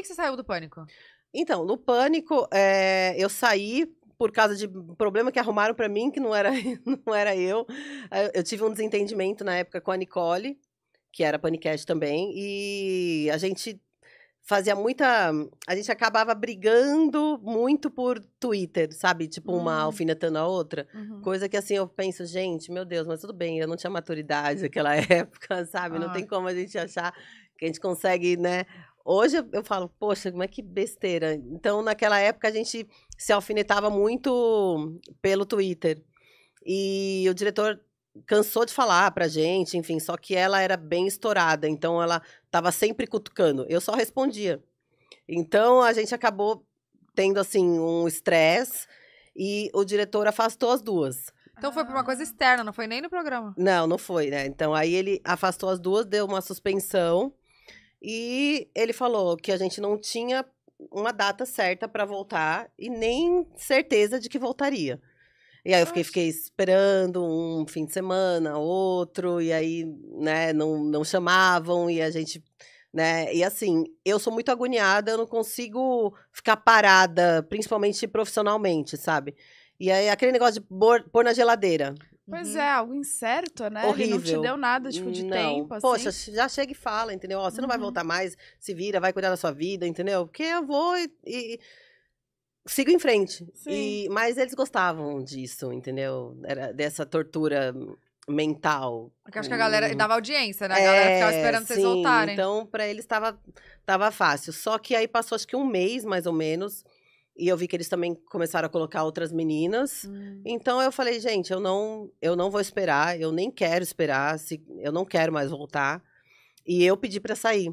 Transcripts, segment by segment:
que, que você saiu do pânico? Então, no pânico, é, eu saí por causa de problema que arrumaram para mim, que não era, não era eu. Eu tive um desentendimento na época com a Nicole, que era panicast também, e a gente fazia muita. A gente acabava brigando muito por Twitter, sabe? Tipo, uma uhum. alfinetando a outra. Uhum. Coisa que assim eu penso, gente, meu Deus, mas tudo bem, eu não tinha maturidade naquela época, sabe? Ah. Não tem como a gente achar que a gente consegue, né, Hoje eu, eu falo, poxa, como é que besteira. Então, naquela época, a gente se alfinetava muito pelo Twitter. E o diretor cansou de falar pra gente, enfim, só que ela era bem estourada, então ela tava sempre cutucando. Eu só respondia. Então a gente acabou tendo assim um estresse e o diretor afastou as duas. Então foi por uma coisa ah. externa, não foi nem no programa. Não, não foi, né? Então aí ele afastou as duas, deu uma suspensão. E ele falou que a gente não tinha uma data certa para voltar e nem certeza de que voltaria. E aí eu fiquei, fiquei, esperando um fim de semana, outro, e aí, né, não, não chamavam, e a gente, né, e assim, eu sou muito agoniada, eu não consigo ficar parada, principalmente profissionalmente, sabe? E aí, aquele negócio de pôr, pôr na geladeira. Pois uhum. é, algo incerto, né? Horrível. Ele não te deu nada, tipo, de não. tempo, assim. Poxa, já chega e fala, entendeu? Ó, você uhum. não vai uhum. voltar mais, se vira, vai cuidar da sua vida, entendeu? Porque eu vou e... e sigo em frente. E, mas eles gostavam disso, entendeu? Era dessa tortura mental. Porque acho que a galera hum. dava audiência, né? A é, galera ficava esperando sim, vocês voltarem. Então, para eles estava tava fácil. Só que aí passou acho que um mês, mais ou menos. E eu vi que eles também começaram a colocar outras meninas. Hum. Então eu falei, gente, eu não, eu não vou esperar, eu nem quero esperar, se, eu não quero mais voltar. E eu pedi para sair.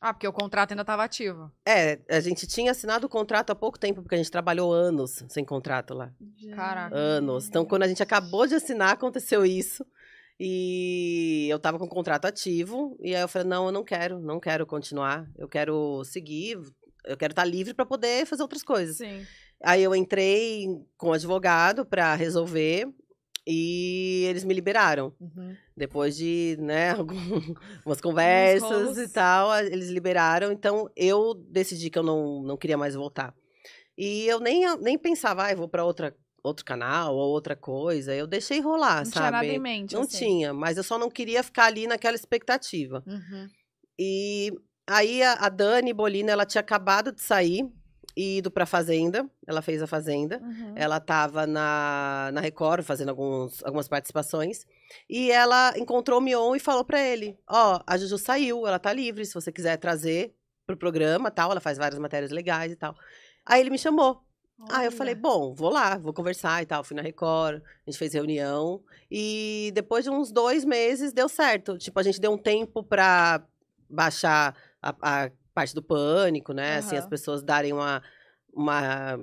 Ah, porque o contrato ainda estava ativo. É, a gente tinha assinado o contrato há pouco tempo, porque a gente trabalhou anos sem contrato lá. Caraca. Anos. Então, quando a gente acabou de assinar, aconteceu isso. E eu estava com o contrato ativo. E aí eu falei: não, eu não quero, não quero continuar. Eu quero seguir, eu quero estar tá livre para poder fazer outras coisas. Sim. Aí eu entrei com o advogado para resolver e eles me liberaram. Uhum. Depois de, né, algumas conversas e tal, eles liberaram. Então eu decidi que eu não, não queria mais voltar. E eu nem, nem pensava, ah, vou para outra outro canal ou outra coisa. Eu deixei rolar, não sabe? Não tinha nada em mente. Não assim. tinha, mas eu só não queria ficar ali naquela expectativa. Uhum. E Aí a, a Dani Bolina, ela tinha acabado de sair e ido pra Fazenda. Ela fez a Fazenda. Uhum. Ela tava na, na Record fazendo alguns, algumas participações. E ela encontrou o Mion e falou para ele: Ó, oh, a Juju saiu, ela tá livre, se você quiser trazer pro programa tal. Ela faz várias matérias legais e tal. Aí ele me chamou. Olha. Aí eu falei, bom, vou lá, vou conversar e tal. Fui na Record, a gente fez reunião. E depois de uns dois meses, deu certo. Tipo, a gente deu um tempo pra baixar a, a parte do pânico, né? Uhum. Assim, as pessoas darem uma, uma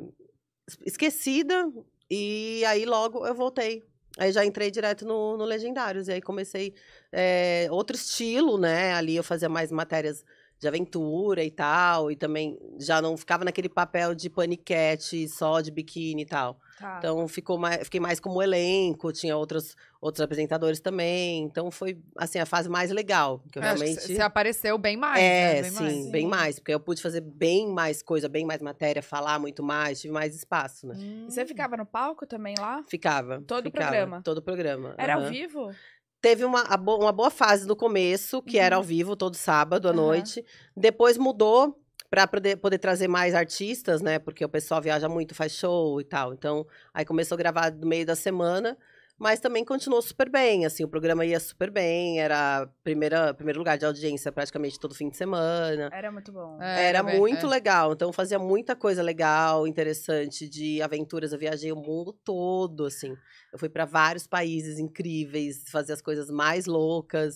esquecida. E aí logo eu voltei. Aí já entrei direto no, no Legendários. E aí comecei é, outro estilo, né? Ali eu fazia mais matérias de aventura e tal, e também já não ficava naquele papel de paniquete só de biquíni e tal. Tá. Então ficou mais, fiquei mais como elenco, tinha outros, outros apresentadores também. Então foi assim a fase mais legal, que eu, é, eu realmente você apareceu bem mais, né? É, né? bem sim, mais. bem mais, porque eu pude fazer bem mais coisa, bem mais matéria, falar muito mais, tive mais espaço, né? Hum. E você ficava no palco também lá? Ficava. Todo o programa. Todo o programa. Era uhum. ao vivo? teve uma, uma boa fase no começo, que uhum. era ao uhum. vivo, todo sábado à uhum. noite. Depois mudou para poder, poder, trazer mais artistas, né? Porque o pessoal viaja muito, faz show e tal. Então, aí começou a gravar no meio da semana mas também continuou super bem, assim, o programa ia super bem, era primeira, primeiro lugar de audiência praticamente todo fim de semana. Era muito bom. É, era muito é. legal, então fazia muita coisa legal, interessante, de aventuras, eu viajei o mundo todo, assim. Eu fui para vários países incríveis, fazer as coisas mais loucas.